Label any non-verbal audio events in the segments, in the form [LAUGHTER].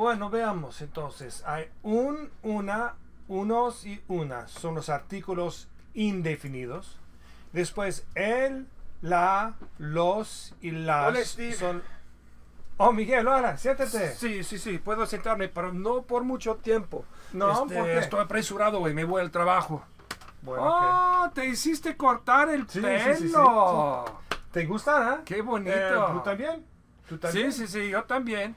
Bueno, veamos entonces. Hay un, una, unos y unas. Son los artículos indefinidos. Después, el, la, los y las. Hola, Steve. Son... Oh, Miguel, hola, siéntate. Sí, sí, sí, puedo sentarme, pero no por mucho tiempo. No, porque este, estoy apresurado, y me voy al trabajo. oh, te hiciste cortar el pelo. ¿Te gusta, ah? Qué bonito. Eh, también? ¿Tú también? Sí, sí, sí, yo también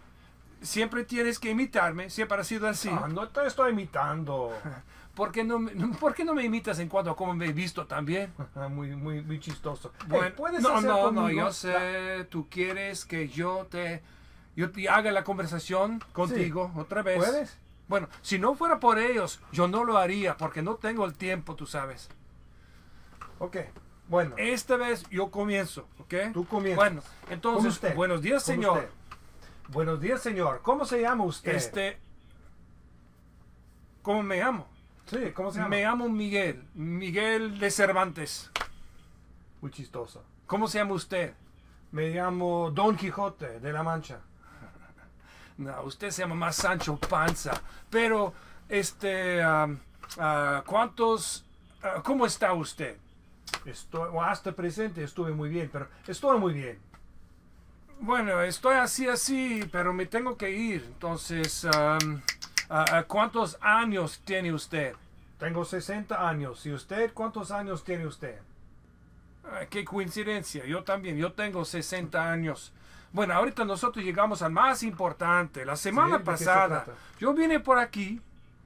siempre tienes que imitarme, siempre ha sido así. Ah, no te estoy imitando. [LAUGHS] ¿Por qué, no, me imitas en cuanto a cómo me he visto también? [LAUGHS] muy, muy, muy chistoso. Eh, bueno, ¿puedes no, no, no, yo sé, tú quieres que yo te, yo te haga la conversación contigo otra vez. ¿Puedes? Bueno, si no fuera por ellos, yo no lo haría porque no tengo el tiempo, tú sabes. Ok, bueno. Esta vez yo comienzo, ¿ok? Tú comienzas. Bueno, entonces, buenos días, señor. Buenos días, señor. ¿Cómo se llama usted? Este. ¿Cómo me llamo? Sí, ¿cómo se llama? Me llamo Miguel. Miguel de Cervantes. Muy chistoso. ¿Cómo se llama usted? Me llamo Don Quijote de la Mancha. No, usted se llama más Sancho Panza. Pero, este. Ah, ¿Cuántos. Ah, ¿Cómo está usted? Estoy, hasta presente estuve muy bien, pero estoy muy bien. Bueno, estoy así, así, pero me tengo que ir. Entonces, ¿cuántos años tiene usted? Tengo 60 años. ¿Y usted cuántos años tiene usted? Ah, qué coincidencia, yo también, yo tengo 60 años. Bueno, ahorita nosotros llegamos al más importante. La semana pasada, yo vine por aquí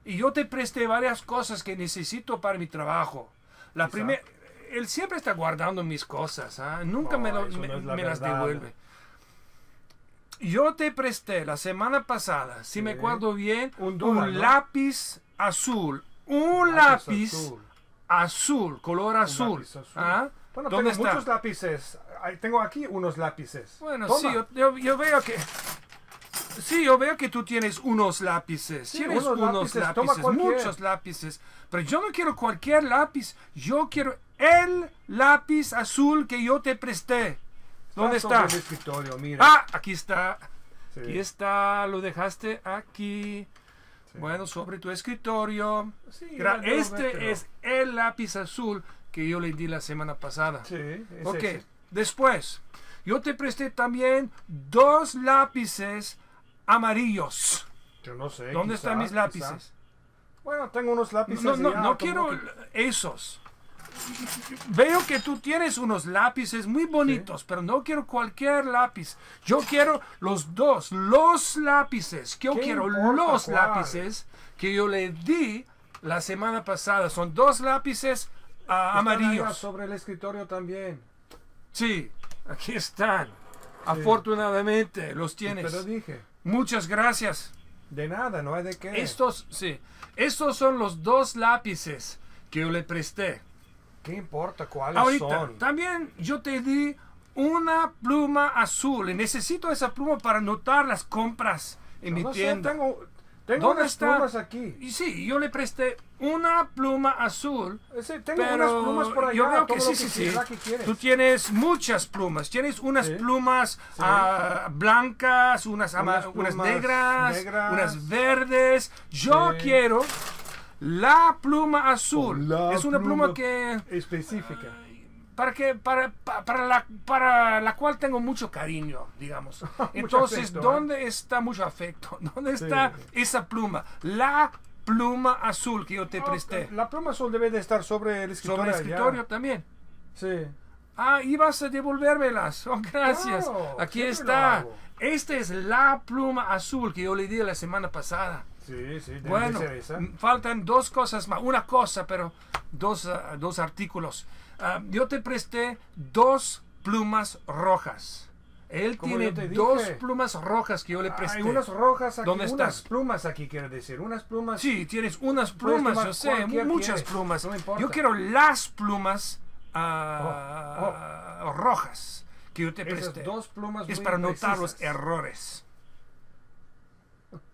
y yo te presté varias cosas que necesito para mi trabajo. La primera, él siempre está guardando mis cosas, ¿ah? nunca me las devuelve. Yo te presté la semana pasada, si me acuerdo bien, un, lápiz azul. Un lápiz, azul. color azul. ¿ah? tengo muchos lápices. Tengo aquí unos lápices. Bueno, sí, yo, veo que... Sí, yo veo que tú tienes unos lápices. tienes unos, lápices muchos lápices. Pero yo no quiero cualquier lápiz. Yo quiero el lápiz azul que yo te presté. ¿Dónde está? escritorio, mira. Ah, aquí está. Aquí está, lo dejaste aquí. Bueno, sobre tu escritorio. este es el lápiz azul que yo le di la semana pasada. Sí, es Ok, después, yo te presté también dos lápices amarillos. Yo no sé. ¿Dónde están mis lápices? Bueno, tengo unos lápices. No, no, no quiero esos veo que tú tienes unos lápices muy bonitos, pero no quiero cualquier lápiz. Yo quiero los dos, los lápices. Yo quiero los lápices que yo le di la semana pasada. Son dos lápices ah, amarillos. Sobre el escritorio también. Sí, aquí están. Afortunadamente los tienes. dije. Muchas gracias. De nada, no hay de qué. Estos, sí. Estos son los dos lápices que yo le presté. ¿Qué importa cuáles Ahorita, son? También yo te di una pluma azul. Necesito esa pluma para anotar las compras en mi tienda. Sé, tengo, ¿Dónde unas está? plumas aquí. Y sí, yo le presté una pluma azul. Eh, tengo unas plumas por allá. Yo veo que sí, sí, sí. Tú tienes muchas plumas. Tienes unas plumas ah, blancas, unas, unas, negras, unas verdes. Yo quiero la pluma azul oh, es una pluma, que... Específica. para, que, para, para, la, cual tengo mucho cariño, digamos. [LAUGHS] Entonces, ¿eh? ¿dónde está mucho afecto? [LAUGHS] ¿Dónde está esa pluma? La pluma azul que yo te ah, presté. La pluma azul debe de estar sobre el escritorio. también. Sí. Ah, ¿ibas a devolvérmelas. [LAUGHS] Oh, gracias. Aquí está. Esta es la pluma azul que yo le di la semana pasada. Sí, sí, bueno, faltan dos cosas más, una cosa, pero dos, ah, dos artículos. Ah, yo te presté dos plumas rojas. Él tiene dos plumas rojas que yo le presté. unas rojas aquí, ¿Dónde unas plumas aquí, quiero decir, unas plumas. Sí, tienes unas plumas, yo sé, muchas plumas. yo quiero las plumas ah, oh, oh. rojas que yo te presté. dos plumas es para notar los errores.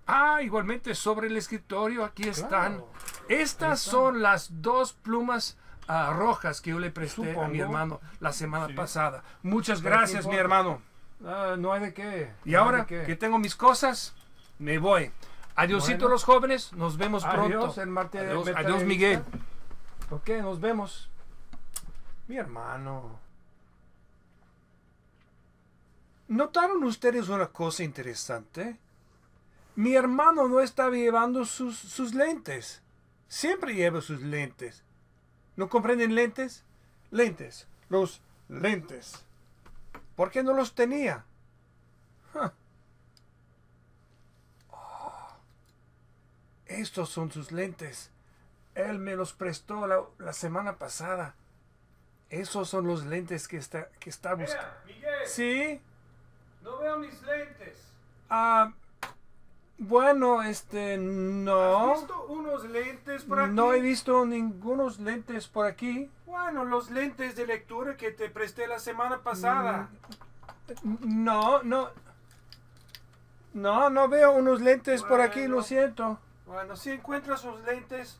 Ah, igualmente sobre el escritorio, aquí están. Estas son las dos plumas ah, rojas que yo le presté a mi hermano la semana pasada. Muchas gracias, mi hermano. Ah, no hay de qué. Y ahora que tengo mis cosas, me voy. Adiosito los jóvenes, nos vemos pronto. El adiós Miguel. Ok, nos vemos. Mi hermano. ¿Notaron ustedes una cosa interesante? mi hermano no estaba llevando sus, lentes. Siempre lleva sus lentes. ¿No comprenden lentes? Lentes. Los lentes. ¿Por qué no los tenía? Oh, estos son sus lentes. Él me los prestó la, semana pasada. Esos son los lentes que está, que está buscando. ¿Sí? No veo mis lentes. Ah. Bueno, este, no. ¿Has visto unos lentes por aquí? No he visto ningunos lentes por aquí. Bueno, los lentes de lectura que te presté la semana pasada. Mm, no, no. No, no veo unos lentes por aquí, lo siento. Bueno, si encuentras los lentes,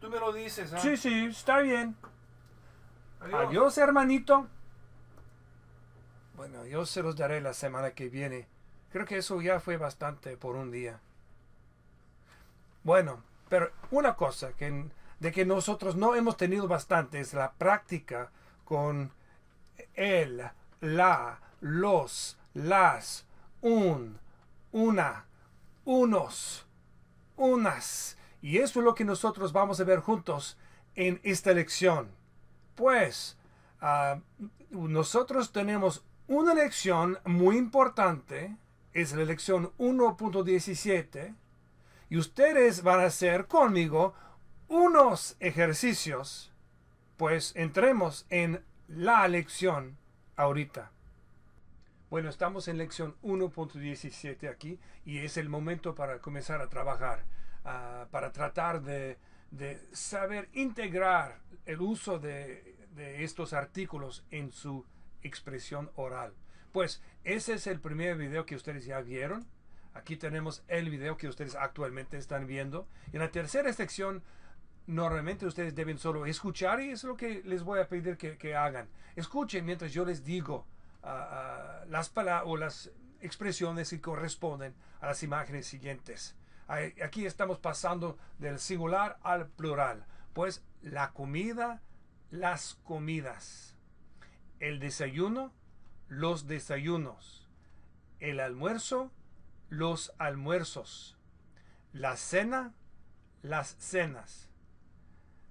tú me lo dices. ¿ah? Sí, sí, está bien. adiós, hermanito. Bueno, yo se los daré la semana que viene. Creo que eso ya fue bastante por un día. Bueno, pero una cosa que, de que nosotros no hemos tenido bastante es la práctica con el, la, los, las, un, una, unos, unas. Y eso es lo que nosotros vamos a ver juntos en esta lección. Pues, ah, nosotros tenemos una lección muy importante es la lección 1.17 y ustedes van a hacer conmigo unos ejercicios, pues entremos en la lección ahorita. Bueno, estamos en lección 1.17 aquí y es el momento para comenzar a trabajar, ah, para tratar de, saber integrar el uso de, de estos artículos en su expresión oral. Pues ese es el primer video que ustedes ya vieron. Aquí tenemos el video que ustedes actualmente están viendo. en la tercera sección, normalmente ustedes deben solo escuchar y es lo que les voy a pedir que, hagan. Escuchen mientras yo les digo ah, ah, las palabras o las expresiones que corresponden a las imágenes siguientes. Aquí estamos pasando del singular al plural. Pues la comida, las comidas. El desayuno, los desayunos, el almuerzo, los almuerzos, la cena, las cenas,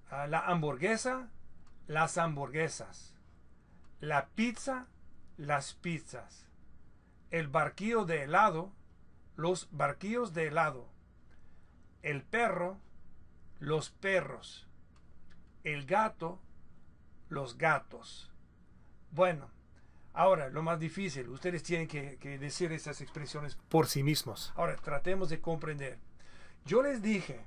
ah, la hamburguesa, las hamburguesas, la pizza, las pizzas, el barquillo de helado, los barquillos de helado, el perro, los perros, el gato, los gatos. Bueno, Ahora, lo más difícil, ustedes tienen que, decir esas expresiones por sí mismos. Ahora, tratemos de comprender. Yo les dije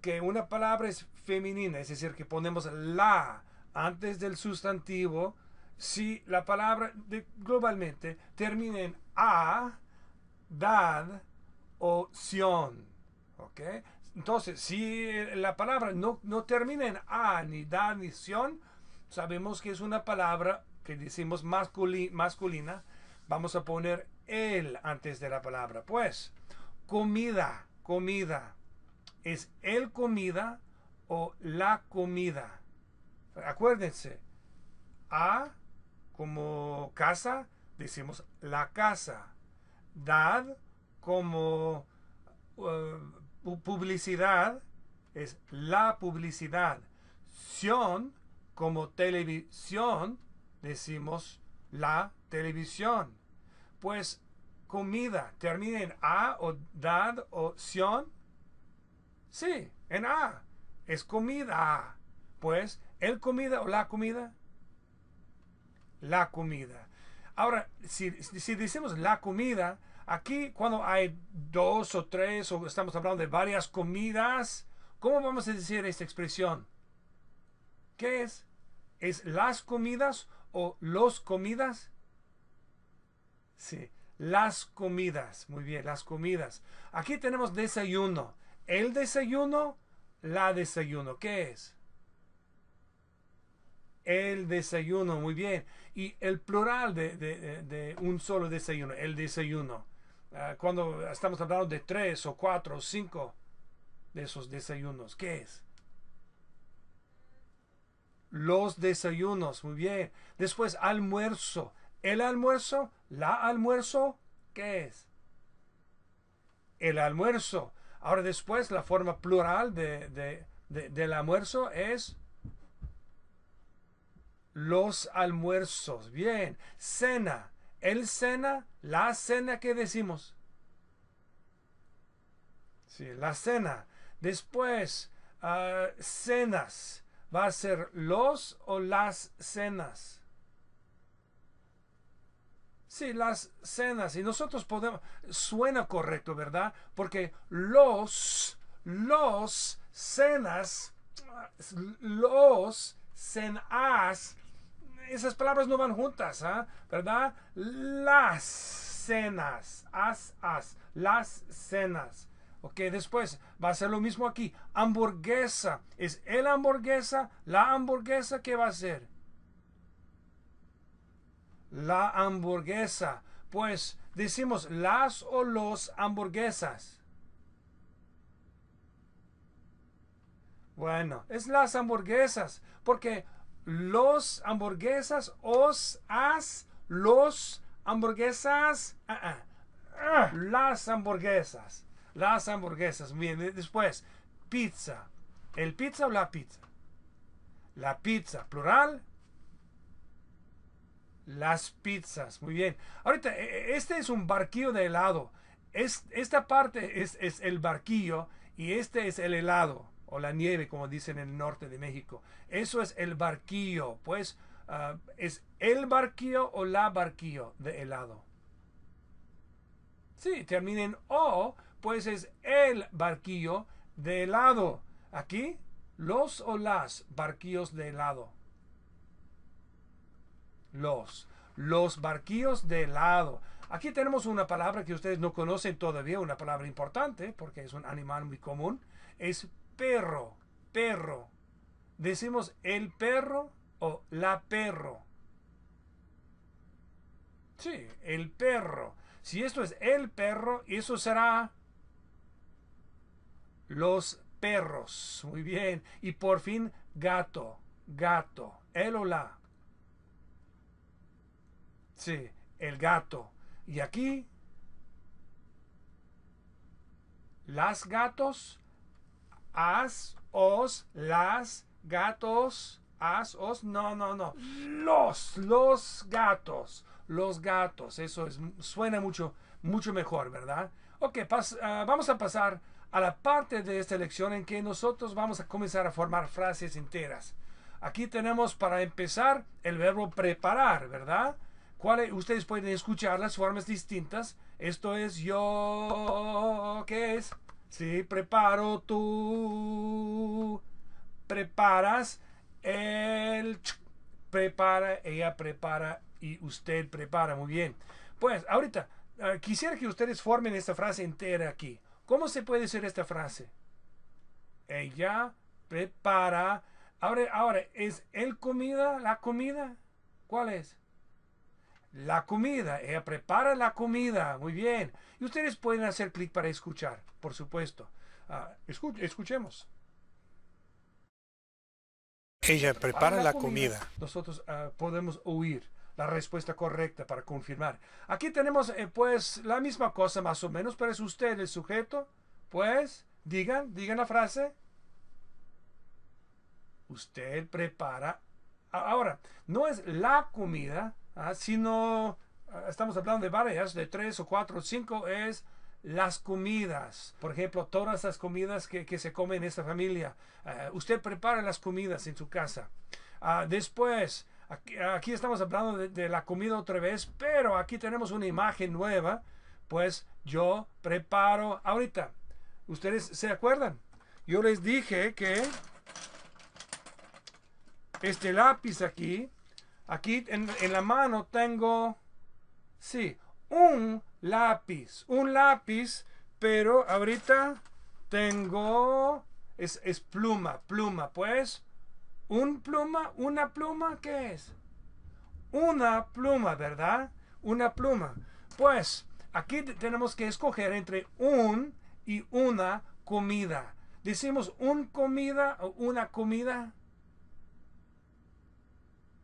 que una palabra es femenina, es decir, que ponemos la antes del sustantivo si la palabra globalmente termina en a, dad o sion. ¿Ok? Entonces, si la palabra no, no termina en a, ni dad, ni sion, sabemos que es una palabra que decimos masculina, vamos a poner el antes de la palabra. Pues, comida, comida. ¿Es el comida o la comida? Acuérdense, a como casa, decimos la casa. Dad como eh, publicidad, es la publicidad. Sion como televisión, decimos la televisión. Pues comida termina en A o dad o sion. Sí, en A. Es comida. Pues el comida o la comida. La comida. Ahora, si, si decimos la comida, aquí cuando hay dos o tres o estamos hablando de varias comidas, ¿cómo vamos a decir esta expresión? ¿Qué es? ¿Es las comidas o los comidas? Sí, las comidas. Muy bien, las comidas. Aquí tenemos desayuno. El desayuno, la desayuno. ¿Qué es? El desayuno, muy bien. Y el plural de, un solo desayuno, el desayuno. Ah, cuando estamos hablando de tres o cuatro o cinco de esos desayunos, ¿qué es? los desayunos, muy bien. Después almuerzo. El almuerzo, la almuerzo, ¿qué es? El almuerzo. Ahora después la forma plural de, del almuerzo es los almuerzos. Bien. Cena. El cena, la cena que decimos. Sí, la cena. Después, ah, cenas ¿Va a ser los o las cenas? Sí, las cenas. Y nosotros podemos... Suena correcto, ¿verdad? Porque los, los cenas, los cenas, esas palabras no van juntas, ¿ah? ¿verdad? Las cenas, as, as, las cenas. Ok, después va a ser lo mismo aquí. Hamburguesa. ¿Es el hamburguesa? ¿La hamburguesa qué va a ser? La hamburguesa. Pues decimos las o los hamburguesas. Bueno, es las hamburguesas. Porque los hamburguesas, os, as, los hamburguesas. Ah, ah, ah. las hamburguesas las hamburguesas. Bien, eh, después, pizza. ¿El pizza o la pizza? La pizza, plural. Las pizzas, muy bien. Ahorita, e, e, este es un barquillo de helado. Es, esta parte es, el barquillo y este es el helado o la nieve, como dicen en el norte de México. Eso es el barquillo, pues ah, es el barquillo o la barquillo de helado. Sí, terminen o pues es el barquillo de helado. Aquí, los o las barquillos de helado. Los. Los barquillos de helado. Aquí tenemos una palabra que ustedes no conocen todavía, una palabra importante, porque es un animal muy común. Es perro, perro. Decimos el perro o la perro. Sí, el perro. Si esto es el perro, eso será los perros. Muy bien. Y por fin, gato, gato. ¿El o la. Sí, el gato. Y aquí, las gatos, as, os, las, gatos, as, os, no, no, no. Los, los gatos, los gatos. Eso es, suena mucho, mucho mejor, ¿verdad? Ok, ah, vamos a pasar a la parte de esta lección en que nosotros vamos a comenzar a formar frases enteras. Aquí tenemos para empezar el verbo preparar, ¿verdad? ¿Cuáles? ustedes pueden escuchar las formas distintas. Esto es yo, ¿qué es? Sí, preparo tú, preparas el, prepara, ella prepara y usted prepara. Muy bien. Pues ahorita, eh, quisiera que ustedes formen esta frase entera aquí. ¿Cómo se puede decir esta frase? Ella prepara. Ahora, ¿es el comida la comida? ¿Cuál es? La comida. Ella prepara la comida. Muy bien. Y ustedes pueden hacer clic para escuchar, por supuesto. Ah, escuchemos. Ella prepara, la, comida. Nosotros ah, podemos oír la respuesta correcta para confirmar. Aquí tenemos eh, pues la misma cosa más o menos, pero es usted el sujeto. Pues digan, digan la frase. Usted prepara. Ahora, no es la comida, ah, sino ah, estamos hablando de varias, de tres o cuatro o cinco, es las comidas. Por ejemplo, todas las comidas que, se comen en esta familia. Eh, usted prepara las comidas en su casa. Ah, después, Aquí, estamos hablando de, la comida otra vez, pero aquí tenemos una imagen nueva. Pues yo preparo ahorita. ¿Ustedes se acuerdan? Yo les dije que este lápiz aquí, aquí en, la mano tengo, sí, un lápiz, un lápiz, pero ahorita tengo, es, es pluma, pluma, pues un pluma, una pluma, ¿qué es? Una pluma, ¿verdad? Una pluma. Pues aquí tenemos que escoger entre un y una comida. Decimos un comida o una comida.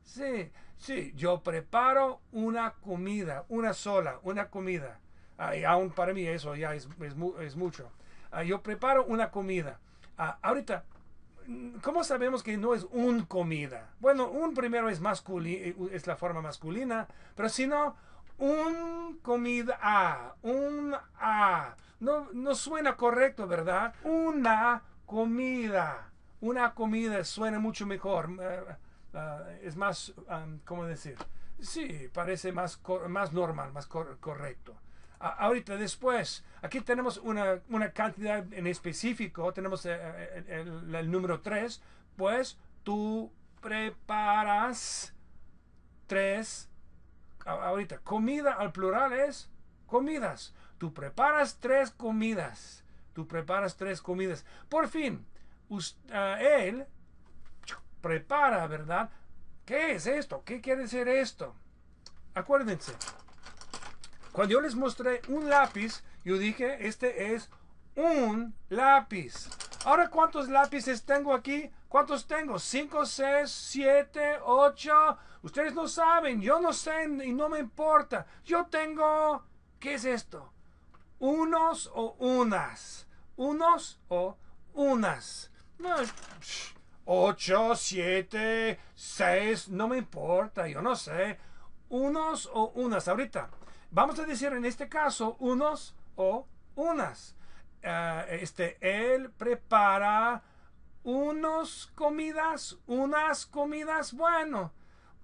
Sí, sí, yo preparo una comida, una sola, una comida. y aún para mí eso ya es, mucho. Ah, yo preparo una comida. Ah, ahorita ¿cómo sabemos que no es un comida? Bueno, un primero es, masculino, eh, es la forma masculina, pero si no, un comida un a. No, no suena correcto, ¿verdad? Una comida. Una comida suena mucho mejor. Eh, eh, es más, ¿cómo decir? Sí, parece más, más normal, más correcto ahorita después. Aquí tenemos una, cantidad en específico, tenemos eh, eh, eh, el, número 3, pues tú preparas tres, ahorita, comida al plural es comidas. Tú preparas tres comidas. Tú preparas tres comidas. Por fin, él prepara, ¿verdad? ¿Qué es esto? ¿Qué quiere decir esto? Acuérdense, cuando yo les mostré un lápiz, yo dije, este es un lápiz. Ahora, ¿cuántos lápices tengo aquí? ¿Cuántos tengo? ¿Cinco, seis, siete, 8. Ustedes no saben, yo no sé y no me importa. Yo tengo, ¿qué es esto? Unos o unas. Unos o unas. Ocho, 8, 7, no me importa, yo no sé. Unos o unas. Ahorita, Vamos a decir en este caso unos o unas. Ah, este, él prepara unos comidas, unas comidas. Bueno,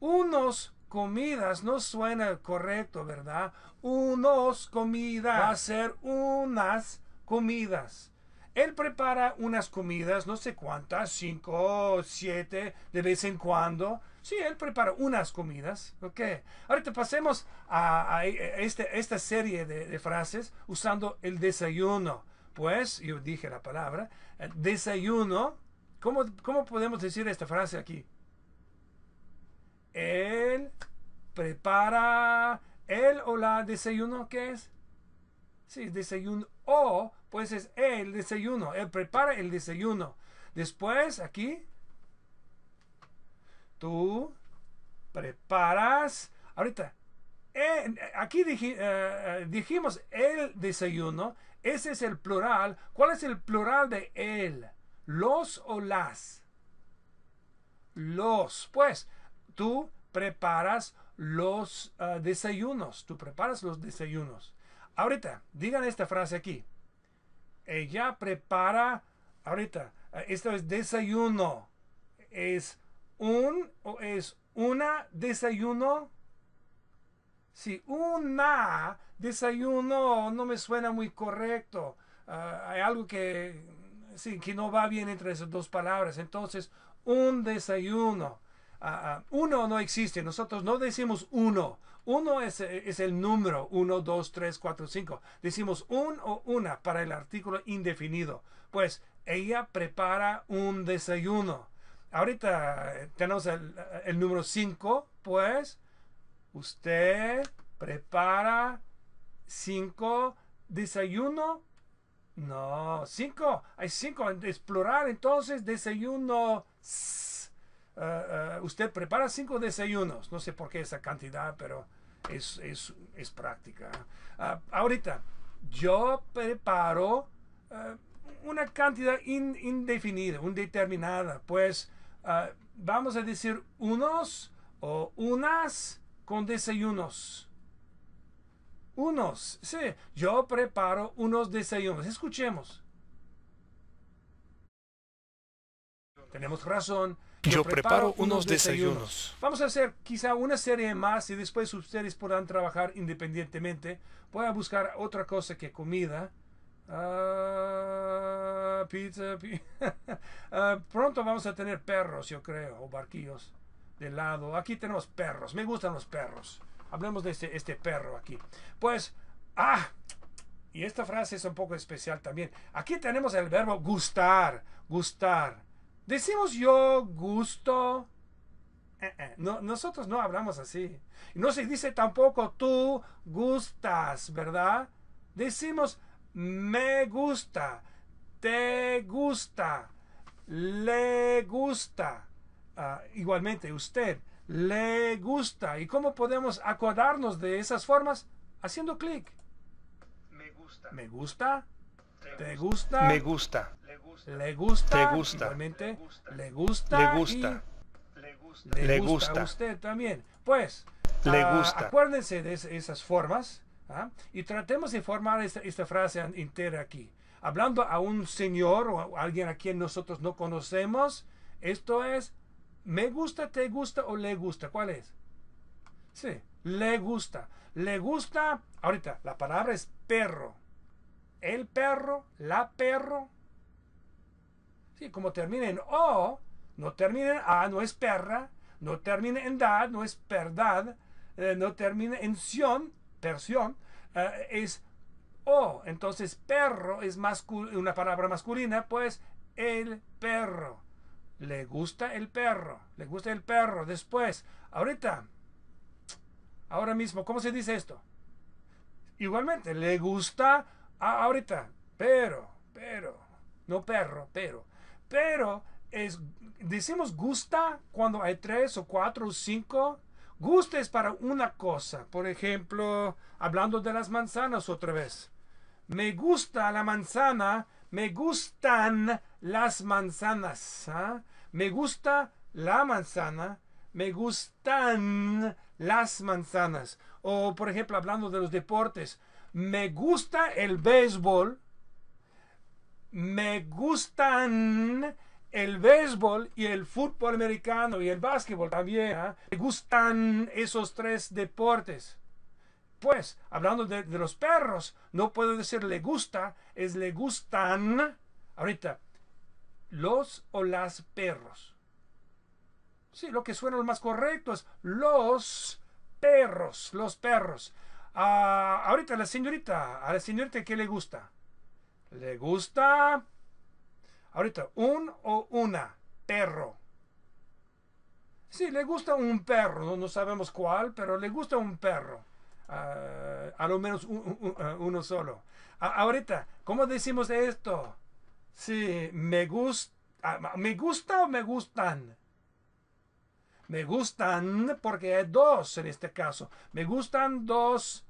unos comidas no suena correcto, ¿verdad? Unos comidas. Va a ser unas comidas. Él prepara unas comidas, no sé cuántas, cinco, siete, de vez en cuando. Sí, él prepara unas comidas. Ok. Ahorita pasemos a, este, esta serie de, frases usando el desayuno. Pues, yo dije la palabra, eh, desayuno. ¿Cómo, ¿Cómo podemos decir esta frase aquí? Él prepara, él o la desayuno, ¿qué es? Sí, desayuno. O, oh, pues es el desayuno. Él prepara el desayuno. Después, aquí, tú preparas. Ahorita, aquí eh, eh, dijimos el desayuno. Ese es el plural. ¿Cuál es el plural de él? Los o las. Los. Pues, tú preparas los eh, desayunos. Tú preparas los desayunos. Ahorita, digan esta frase aquí. Ella prepara, ahorita, esto es desayuno. Es un o es una desayuno. Si sí, una desayuno no me suena muy correcto. Ah, hay algo que, sí, que no va bien entre esas dos palabras. Entonces, un desayuno. Ah, ah, uno no existe. Nosotros no decimos uno. Uno es, es el número 1, 2, 3, 4, 5. Decimos un o una para el artículo indefinido. Pues ella prepara un desayuno. Ahorita eh, tenemos el, el número 5, pues usted prepara 5 desayuno. No, 5. Hay 5, explorar plural, entonces desayuno. Eh, eh, usted prepara cinco desayunos. No sé por qué esa cantidad, pero es, es, es práctica. Ah, ahorita, yo preparo eh, una cantidad indefinida, indefinida, indeterminada. Pues ah, vamos a decir unos o unas con desayunos. Unos, sí, yo preparo unos desayunos. Escuchemos. Tenemos razón. Yo preparo unos desayunos. Vamos a hacer quizá una serie más y después ustedes podrán trabajar independientemente. Voy a buscar otra cosa que comida. Ah, pizza. [LAUGHS] Ah, pronto vamos a tener perros, yo creo, o barquillos de lado. Aquí tenemos perros. Me gustan los perros. Hablemos de este, este perro aquí. Pues, ah, y esta frase es un poco especial también. Aquí tenemos el verbo gustar, gustar. Decimos yo gusto. Eh, eh, no, nosotros no hablamos así. No se dice tampoco tú gustas, ¿verdad? Decimos me gusta, te gusta, le gusta. Ah, igualmente, usted le gusta. ¿Y cómo podemos acordarnos de esas formas? Haciendo clic. Me gusta. Me gusta. ¿Te gusta? Me gusta. ¿Le gusta? ¿Te gusta? ¿le gusta? Le gusta. le gusta. a usted también. Pues, le ah, gusta. acuérdense de esas formas ¿ah? y tratemos de formar esta, esta frase entera aquí. Hablando a un señor o a alguien a quien nosotros no conocemos, esto es, ¿me gusta, te gusta o le gusta? ¿Cuál es? Sí, le gusta. Le gusta, ahorita, la palabra es perro el perro, la perro. Sí, como termina en O, no termina en A, no es perra, no termina en dad, no es perdad, eh, no termina en sion, persión, eh, es O. Entonces perro es una palabra masculina, pues el perro. Le gusta el perro, le gusta el perro. Después, ahorita, ahora mismo, ¿cómo se dice esto? Igualmente, le gusta Ah, ahorita, pero, pero, no perro, pero, pero es, decimos gusta cuando hay tres o cuatro o cinco. Gusta es para una cosa. Por ejemplo, hablando de las manzanas otra vez. Me gusta la manzana, me gustan las manzanas. ¿ah? Me gusta la manzana, me gustan las manzanas. O por ejemplo, hablando de los deportes, me gusta el béisbol. Me gustan el béisbol y el fútbol americano y el básquetbol también. ¿ah? Me gustan esos tres deportes. Pues, hablando de, de, los perros, no puedo decir le gusta, es le gustan. Ahorita, los o las perros. Sí, lo que suena lo más correcto es los perros, los perros ahorita la señorita, a la señorita, ¿qué le gusta? ¿Le gusta? Ahorita, ¿un o una? Perro. Sí, le gusta un perro, no sabemos cuál, pero le gusta un perro. a lo menos eh, uno solo. ahorita, ¿cómo decimos esto? Sí, me gusta, ah, me gusta o me gustan. Me gustan, porque hay dos en este caso. Me gustan dos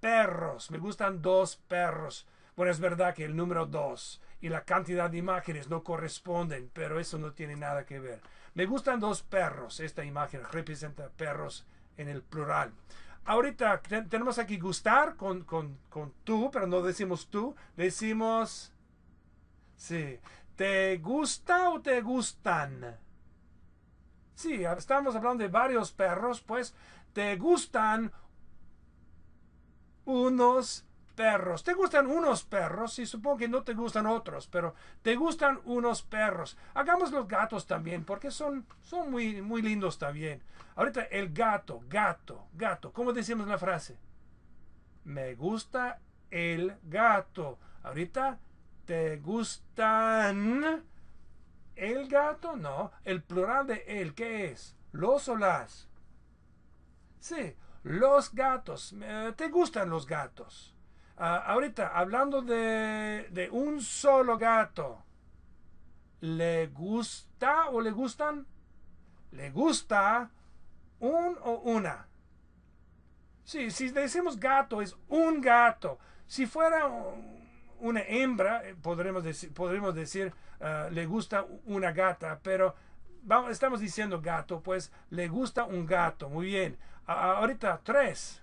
perros. Me gustan dos perros. Bueno, es verdad que el número dos y la cantidad de imágenes no corresponden, pero eso no tiene nada que ver. Me gustan dos perros. Esta imagen representa perros en el plural. Ahorita tenemos aquí gustar con, con tú, pero no decimos tú, decimos... Sí. ¿Te gusta o te gustan? Sí, estamos hablando de varios perros, pues te gustan unos perros. Te gustan unos perros y supongo que no te gustan otros, pero te gustan unos perros. Hagamos los gatos también porque son, son muy, muy lindos también. Ahorita el gato, gato, gato. ¿Cómo decimos la frase? Me gusta el gato. Ahorita te gustan el gato, no. El plural de él, ¿qué es? Los o las. Sí, los gatos. ¿Te gustan los gatos? Ah, ahorita, hablando de, un solo gato. ¿Le gusta o le gustan? Le gusta un o una. Sí, si decimos gato, es un gato. Si fuera una hembra, eh, podremos decir, podremos ah, decir le gusta una gata, pero estamos diciendo gato, pues le gusta un gato, muy bien. ahorita tres.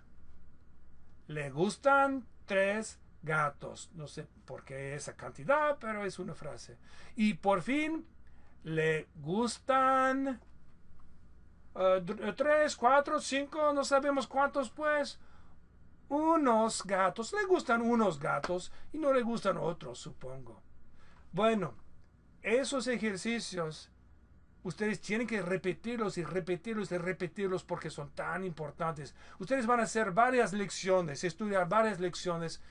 Le gustan tres gatos. No sé por qué esa cantidad, pero es una frase. Y por fin, le gustan ah, tres, cuatro, cinco, no sabemos cuántos, pues unos gatos, le gustan unos gatos y no le gustan otros, supongo. Bueno, esos ejercicios ustedes tienen que repetirlos y repetirlos y repetirlos porque son tan importantes. Ustedes van a hacer varias lecciones, estudiar varias lecciones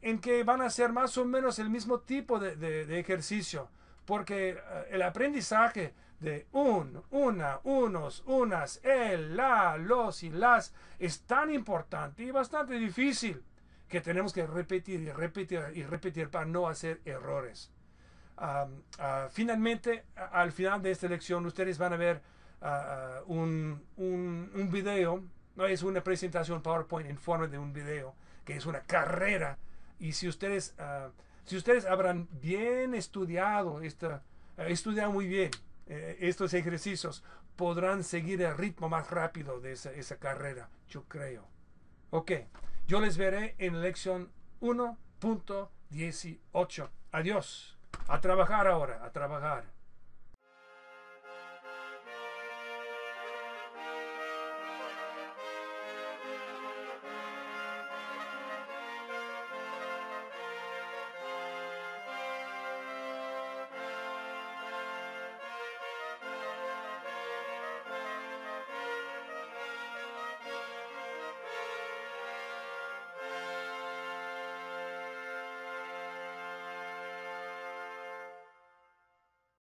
en que van a hacer más o menos el mismo tipo de, ejercicio, porque eh, el aprendizaje de un, una, unos, unas, el, la, los y las es tan importante y bastante difícil que tenemos que repetir y repetir y repetir para no hacer errores. Ah, finalmente, al final de esta lección, ustedes van a ver ah, ah, un, un, video, no es una presentación PowerPoint en forma de un video, que es una carrera. Y si ustedes, si ustedes habrán bien estudiado esta, estudiado muy bien eh, estos ejercicios podrán seguir el ritmo más rápido de esa, esa carrera, yo creo. Ok, yo les veré en lección 1.18. Adiós. A trabajar ahora, a trabajar.